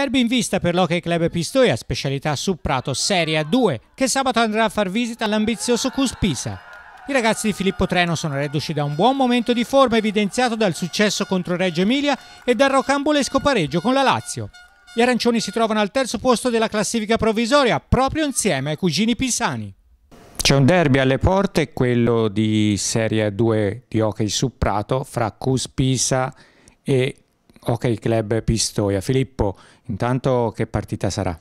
Derby in vista per l'Hockey Club Pistoia, specialità su Prato Serie 2, che sabato andrà a far visita all'ambizioso Cus Pisa. I ragazzi di Filippo Treno sono reduci da un buon momento di forma evidenziato dal successo contro Reggio Emilia e dal rocambolesco pareggio con la Lazio. Gli arancioni si trovano al terzo posto della classifica provvisoria, proprio insieme ai cugini pisani. C'è un derby alle porte, quello di Serie 2 di hockey su Prato, fra Cus Pisa e Ok Club Pistoia. Filippo, intanto che partita sarà?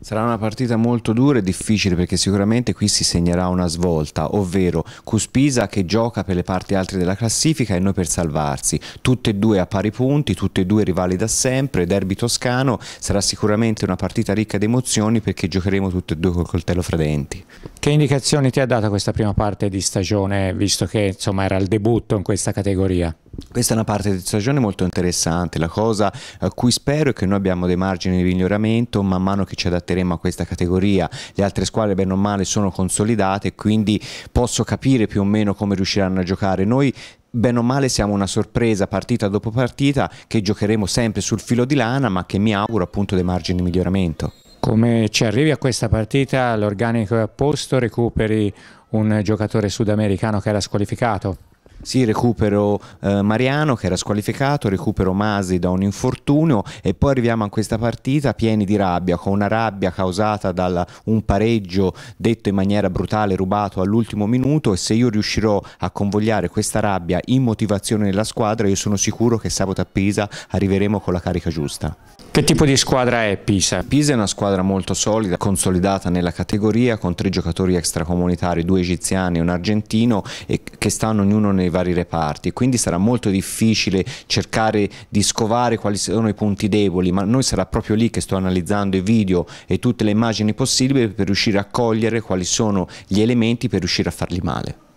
Sarà una partita molto dura e difficile perché sicuramente qui si segnerà una svolta, ovvero Cuspisa che gioca per le parti altre della classifica e noi per salvarsi. Tutte e due a pari punti, tutte e due rivali da sempre, derby toscano, sarà sicuramente una partita ricca di emozioni perché giocheremo tutte e due col coltello fra denti. Che indicazioni ti ha dato questa prima parte di stagione visto che insomma, era il debutto in questa categoria? Questa è una parte di stagione molto interessante, la cosa a cui spero è che noi abbiamo dei margini di miglioramento man mano che ci adatteremo a questa categoria, le altre squadre bene o male sono consolidate quindi posso capire più o meno come riusciranno a giocare. Noi bene o male siamo una sorpresa partita dopo partita che giocheremo sempre sul filo di lana ma che mi auguro appunto dei margini di miglioramento. Come ci arrivi a questa partita? L'organico è a posto, recuperi un giocatore sudamericano che era squalificato? Sì, recupero eh, Mariano che era squalificato, recupero Masi da un infortunio e poi arriviamo a questa partita pieni di rabbia, con una rabbia causata da un pareggio detto in maniera brutale, rubato all'ultimo minuto e se io riuscirò a convogliare questa rabbia in motivazione nella squadra io sono sicuro che sabato a Pisa arriveremo con la carica giusta. Che tipo di squadra è Pisa? Pisa è una squadra molto solida, consolidata nella categoria con tre giocatori extracomunitari, due egiziani e un argentino e che stanno ognuno nel nei vari reparti, quindi sarà molto difficile cercare di scovare quali sono i punti deboli, ma noi sarà proprio lì che sto analizzando i video e tutte le immagini possibili per riuscire a cogliere quali sono gli elementi per riuscire a farli male.